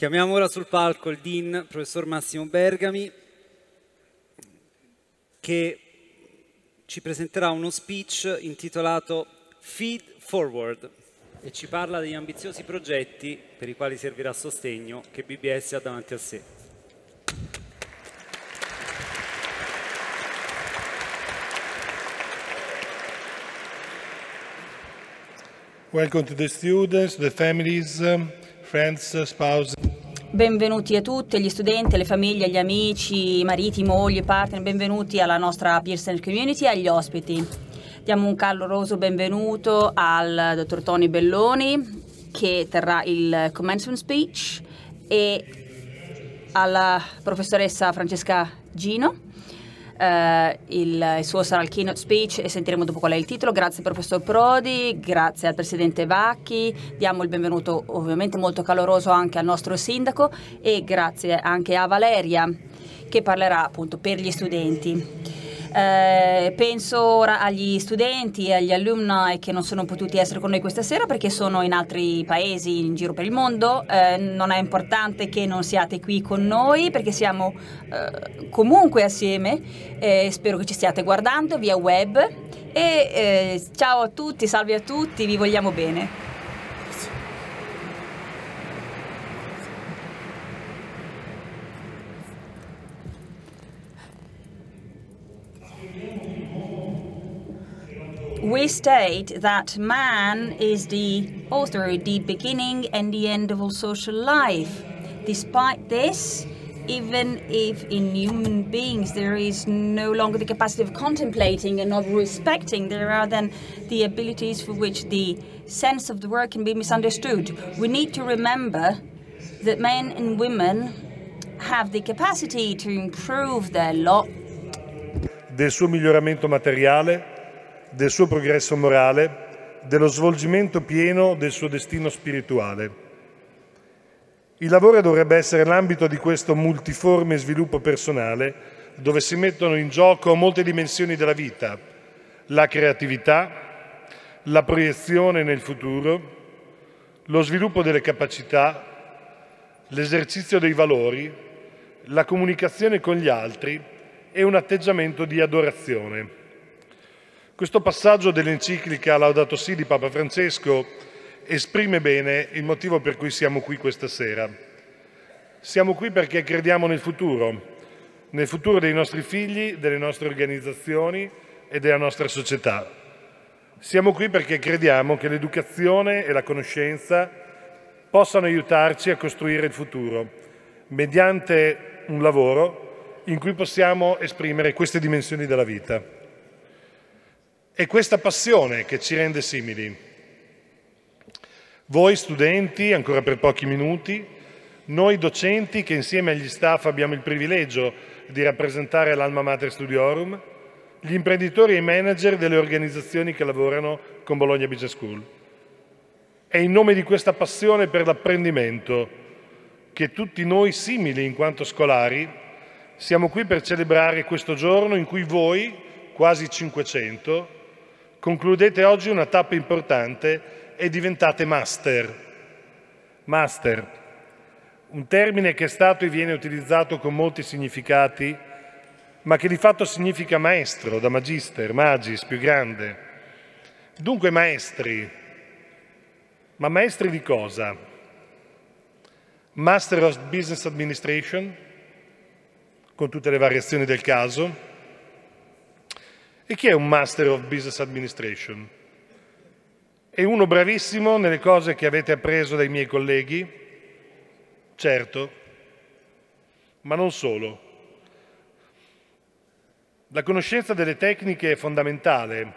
Chiamiamo ora sul palco il Dean, professor Massimo Bergami, che ci presenterà uno speech intitolato Feed Forward e ci parla degli ambiziosi progetti per i quali servirà sostegno che BBS ha davanti a sé. Welcome to the students, the families, friends, spouses. Benvenuti a tutti gli studenti, alle famiglie, agli amici, mariti, mogli, partner, benvenuti alla nostra Pearson Community e agli ospiti. Diamo un caloroso benvenuto al dottor Tony Belloni che terrà il commencement speech e alla professoressa Francesca Gino eh, il, il, suo sarà il keynote speech e sentiremo dopo qual è il titolo. Grazie professor Prodi, grazie al presidente Vacchi, diamo il benvenuto ovviamente molto caloroso anche al nostro sindaco e grazie anche a Valeria che parlerà appunto per gli studenti. Eh, penso ora agli studenti e agli alumni che non sono potuti essere con noi questa sera perché sono in altri paesi in giro per il mondo. Eh, non è importante che non siate qui con noi perché siamo eh, comunque assieme. spero che ci stiate guardando via web. E eh, ciao a tutti, salve a tutti, vi vogliamo bene. we state that man is the author, the beginning and the end of all social life. Despite this, even if in human beings there is no longer the capacity of contemplating and of respecting, there are then the abilities for which the sense of the word can be misunderstood. We need to remember that men and women have the capacity to improve their lot. Del suo miglioramento materiale del suo progresso morale, dello svolgimento pieno del suo destino spirituale. Il lavoro dovrebbe essere l'ambito di questo multiforme sviluppo personale dove si mettono in gioco molte dimensioni della vita, la creatività, la proiezione nel futuro, lo sviluppo delle capacità, l'esercizio dei valori, la comunicazione con gli altri e un atteggiamento di adorazione. Questo passaggio dell'enciclica Laudato Si di Papa Francesco esprime bene il motivo per cui siamo qui questa sera. Siamo qui perché crediamo nel futuro, nel futuro dei nostri figli, delle nostre organizzazioni e della nostra società. Siamo qui perché crediamo che l'educazione e la conoscenza possano aiutarci a costruire il futuro mediante un lavoro in cui possiamo esprimere queste dimensioni della vita. È questa passione che ci rende simili. Voi studenti, ancora per pochi minuti, noi docenti che insieme agli staff abbiamo il privilegio di rappresentare l'Alma Mater Studiorum, gli imprenditori e i manager delle organizzazioni che lavorano con Bologna Business School. È in nome di questa passione per l'apprendimento che tutti noi simili in quanto scolari siamo qui per celebrare questo giorno in cui voi, quasi 500, Concludete oggi una tappa importante e diventate master. Master, un termine che è stato e viene utilizzato con molti significati, ma che di fatto significa maestro, da magister, magis, più grande. Dunque maestri, ma maestri di cosa? Master of Business Administration, con tutte le variazioni del caso, e chi è un Master of Business Administration? È uno bravissimo nelle cose che avete appreso dai miei colleghi? Certo, ma non solo. La conoscenza delle tecniche è fondamentale,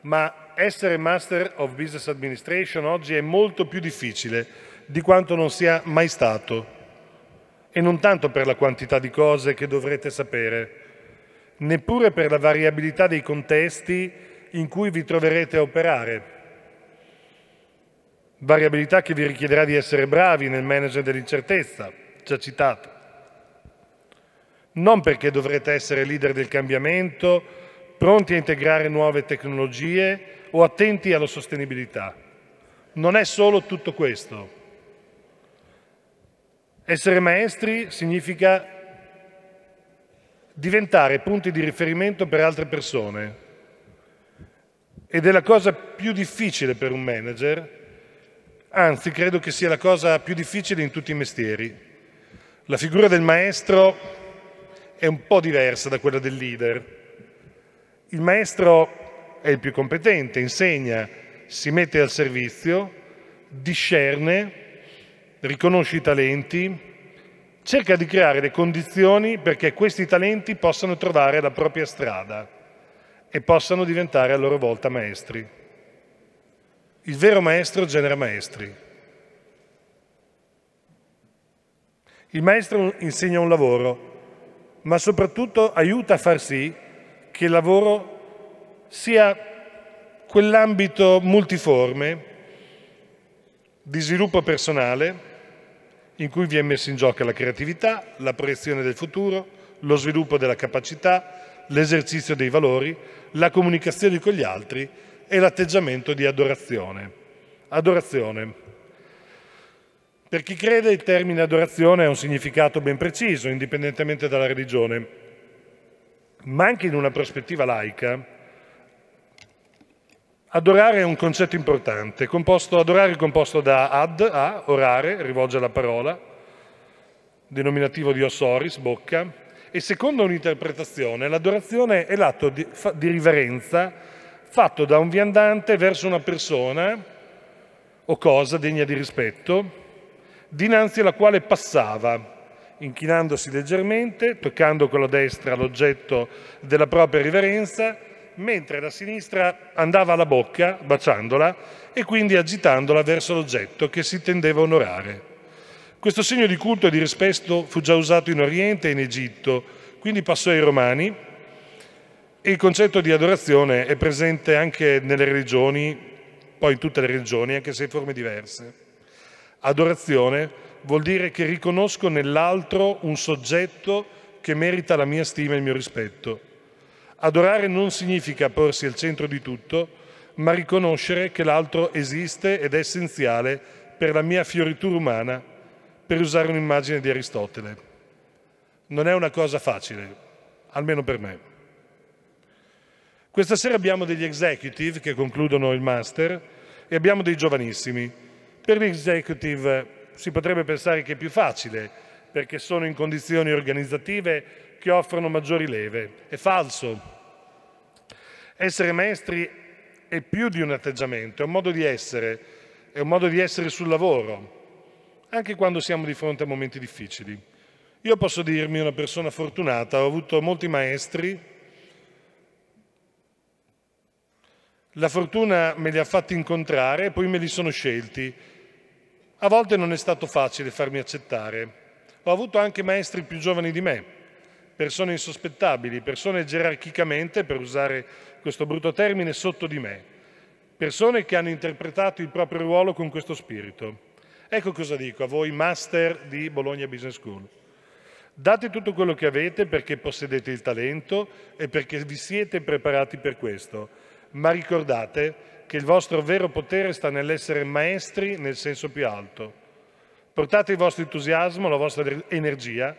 ma essere Master of Business Administration oggi è molto più difficile di quanto non sia mai stato. E non tanto per la quantità di cose che dovrete sapere, neppure per la variabilità dei contesti in cui vi troverete a operare. Variabilità che vi richiederà di essere bravi nel manager dell'incertezza, già citato. Non perché dovrete essere leader del cambiamento, pronti a integrare nuove tecnologie o attenti alla sostenibilità. Non è solo tutto questo. Essere maestri significa diventare punti di riferimento per altre persone. Ed è la cosa più difficile per un manager, anzi credo che sia la cosa più difficile in tutti i mestieri. La figura del maestro è un po' diversa da quella del leader. Il maestro è il più competente, insegna, si mette al servizio, discerne, riconosce i talenti, cerca di creare le condizioni perché questi talenti possano trovare la propria strada e possano diventare a loro volta maestri. Il vero maestro genera maestri. Il maestro insegna un lavoro, ma soprattutto aiuta a far sì che il lavoro sia quell'ambito multiforme di sviluppo personale in cui vi è messa in gioco la creatività, la proiezione del futuro, lo sviluppo della capacità, l'esercizio dei valori, la comunicazione con gli altri e l'atteggiamento di adorazione. Adorazione. Per chi crede il termine adorazione ha un significato ben preciso, indipendentemente dalla religione, ma anche in una prospettiva laica, Adorare è un concetto importante, composto, adorare è composto da ad, a, orare, rivolge la parola, denominativo di osoris, bocca, e secondo un'interpretazione l'adorazione è l'atto di, di riverenza fatto da un viandante verso una persona o cosa degna di rispetto, dinanzi alla quale passava, inchinandosi leggermente, toccando con la destra l'oggetto della propria riverenza mentre la sinistra andava alla bocca, baciandola, e quindi agitandola verso l'oggetto che si intendeva onorare. Questo segno di culto e di rispetto fu già usato in Oriente e in Egitto, quindi passò ai Romani e il concetto di adorazione è presente anche nelle religioni, poi in tutte le religioni, anche se in forme diverse. Adorazione vuol dire che riconosco nell'altro un soggetto che merita la mia stima e il mio rispetto. Adorare non significa porsi al centro di tutto, ma riconoscere che l'altro esiste ed è essenziale per la mia fioritura umana, per usare un'immagine di Aristotele. Non è una cosa facile, almeno per me. Questa sera abbiamo degli executive che concludono il master e abbiamo dei giovanissimi. Per gli executive si potrebbe pensare che è più facile perché sono in condizioni organizzative che offrono maggiori leve. È falso. Essere maestri è più di un atteggiamento, è un modo di essere, è un modo di essere sul lavoro, anche quando siamo di fronte a momenti difficili. Io posso dirmi una persona fortunata, ho avuto molti maestri, la fortuna me li ha fatti incontrare e poi me li sono scelti. A volte non è stato facile farmi accettare, ho avuto anche maestri più giovani di me, persone insospettabili, persone gerarchicamente, per usare questo brutto termine, sotto di me, persone che hanno interpretato il proprio ruolo con questo spirito. Ecco cosa dico a voi, master di Bologna Business School. Date tutto quello che avete perché possedete il talento e perché vi siete preparati per questo, ma ricordate che il vostro vero potere sta nell'essere maestri nel senso più alto Portate il vostro entusiasmo, la vostra energia,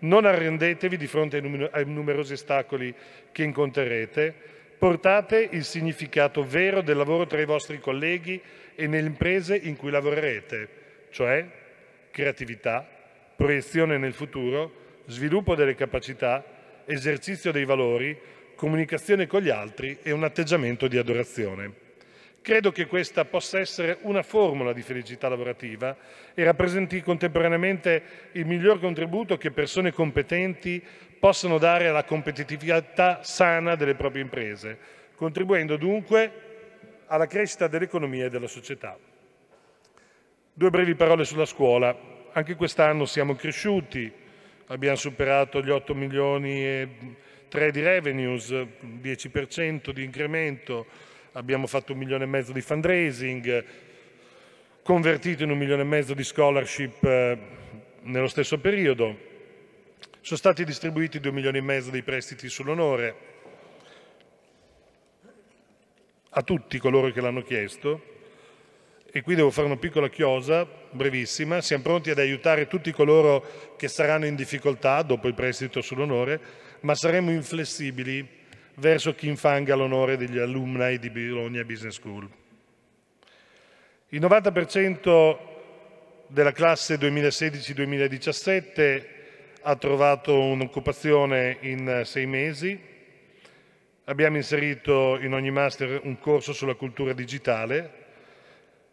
non arrendetevi di fronte ai numerosi ostacoli che incontrerete, portate il significato vero del lavoro tra i vostri colleghi e nelle imprese in cui lavorerete, cioè creatività, proiezione nel futuro, sviluppo delle capacità, esercizio dei valori, comunicazione con gli altri e un atteggiamento di adorazione. Credo che questa possa essere una formula di felicità lavorativa e rappresenti contemporaneamente il miglior contributo che persone competenti possono dare alla competitività sana delle proprie imprese, contribuendo dunque alla crescita dell'economia e della società. Due brevi parole sulla scuola. Anche quest'anno siamo cresciuti, abbiamo superato gli 8 milioni e 3 di revenues, 10% di incremento, abbiamo fatto un milione e mezzo di fundraising, convertito in un milione e mezzo di scholarship eh, nello stesso periodo. Sono stati distribuiti due milioni e mezzo di prestiti sull'onore a tutti coloro che l'hanno chiesto e qui devo fare una piccola chiosa, brevissima, siamo pronti ad aiutare tutti coloro che saranno in difficoltà dopo il prestito sull'onore, ma saremo inflessibili verso chi infanga l'onore degli alumni di Bologna Business School. Il 90% della classe 2016-2017 ha trovato un'occupazione in sei mesi. Abbiamo inserito in ogni master un corso sulla cultura digitale.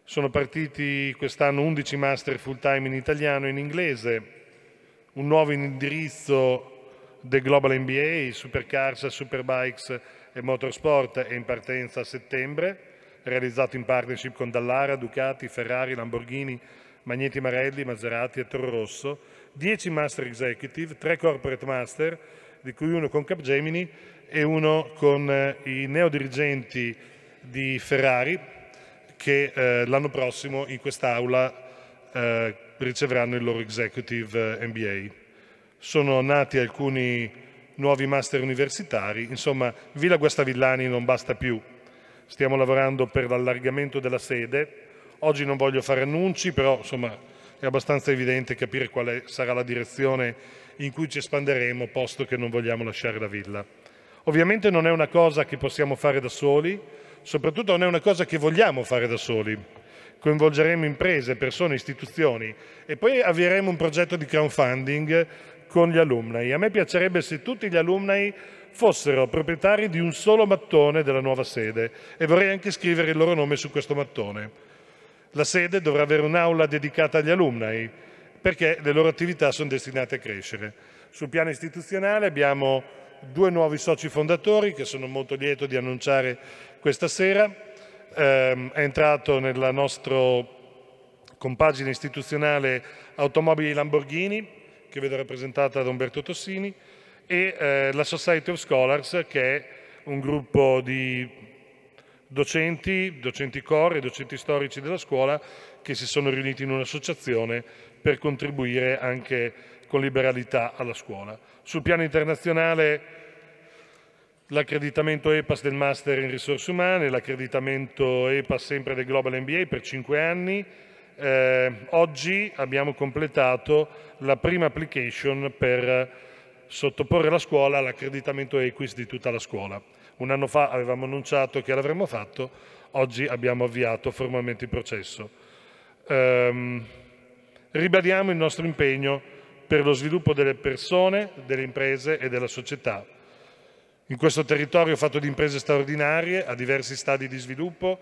Sono partiti quest'anno 11 master full time in italiano e in inglese, un nuovo indirizzo del Global NBA, Supercars, Superbikes e Motorsport è in partenza a settembre, realizzato in partnership con Dallara, Ducati, Ferrari, Lamborghini, Magneti Marelli, Maserati e Toro Rosso, 10 Master Executive, 3 Corporate Master, di cui uno con Capgemini e uno con eh, i neodirigenti di Ferrari che eh, l'anno prossimo in quest'aula eh, riceveranno il loro executive MBA. Eh, sono nati alcuni nuovi master universitari, insomma Villa Guastavillani non basta più. Stiamo lavorando per l'allargamento della sede, oggi non voglio fare annunci, però insomma è abbastanza evidente capire quale sarà la direzione in cui ci espanderemo, posto che non vogliamo lasciare la villa. Ovviamente non è una cosa che possiamo fare da soli, soprattutto non è una cosa che vogliamo fare da soli. Coinvolgeremo imprese, persone, istituzioni e poi avvieremo un progetto di crowdfunding con gli alumni. A me piacerebbe se tutti gli alumni fossero proprietari di un solo mattone della nuova sede e vorrei anche scrivere il loro nome su questo mattone. La sede dovrà avere un'aula dedicata agli alumni perché le loro attività sono destinate a crescere. Sul piano istituzionale abbiamo due nuovi soci fondatori che sono molto lieto di annunciare questa sera. Ehm, è entrato nella nostra compagine istituzionale Automobili Lamborghini, che vedo rappresentata da Umberto Tossini, e eh, la Society of Scholars, che è un gruppo di docenti, docenti core e docenti storici della scuola che si sono riuniti in un'associazione per contribuire anche con liberalità alla scuola. Sul piano internazionale l'accreditamento EPAS del Master in Risorse Umane, l'accreditamento EPAS sempre del Global MBA per cinque anni, eh, oggi abbiamo completato la prima application per sottoporre la scuola all'accreditamento Equis di tutta la scuola. Un anno fa avevamo annunciato che l'avremmo fatto, oggi abbiamo avviato formalmente il processo. Eh, ribadiamo il nostro impegno per lo sviluppo delle persone, delle imprese e della società. In questo territorio fatto di imprese straordinarie, a diversi stadi di sviluppo,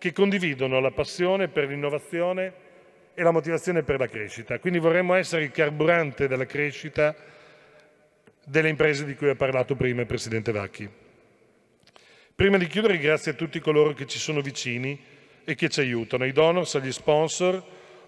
che condividono la passione per l'innovazione e la motivazione per la crescita. Quindi vorremmo essere il carburante della crescita delle imprese di cui ha parlato prima il Presidente Vacchi. Prima di chiudere, grazie a tutti coloro che ci sono vicini e che ci aiutano, ai donors, agli sponsor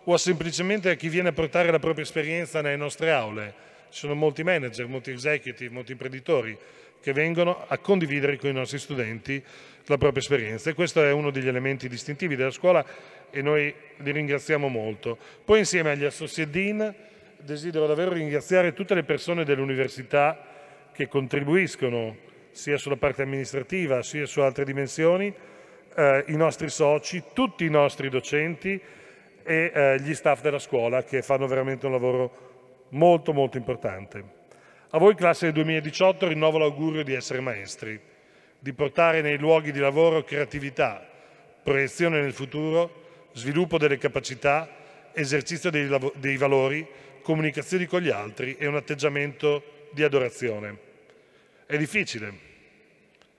o semplicemente a chi viene a portare la propria esperienza nelle nostre aule ci sono molti manager, molti executive, molti imprenditori che vengono a condividere con i nostri studenti la propria esperienza e questo è uno degli elementi distintivi della scuola e noi li ringraziamo molto. Poi insieme agli associate dean desidero davvero ringraziare tutte le persone dell'università che contribuiscono sia sulla parte amministrativa sia su altre dimensioni, eh, i nostri soci, tutti i nostri docenti e eh, gli staff della scuola che fanno veramente un lavoro molto molto importante. A voi classe del 2018 rinnovo l'augurio di essere maestri, di portare nei luoghi di lavoro creatività, proiezione nel futuro, sviluppo delle capacità, esercizio dei, dei valori, comunicazioni con gli altri e un atteggiamento di adorazione. È difficile,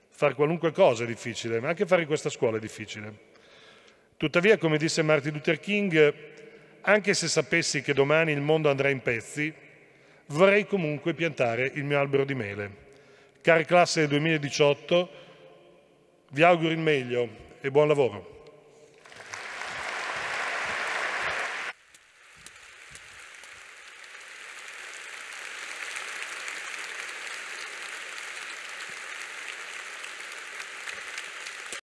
fare qualunque cosa è difficile, ma anche fare questa scuola è difficile. Tuttavia, come disse Martin Luther King, anche se sapessi che domani il mondo andrà in pezzi, vorrei comunque piantare il mio albero di mele. Cari classe del 2018, vi auguro il meglio e buon lavoro.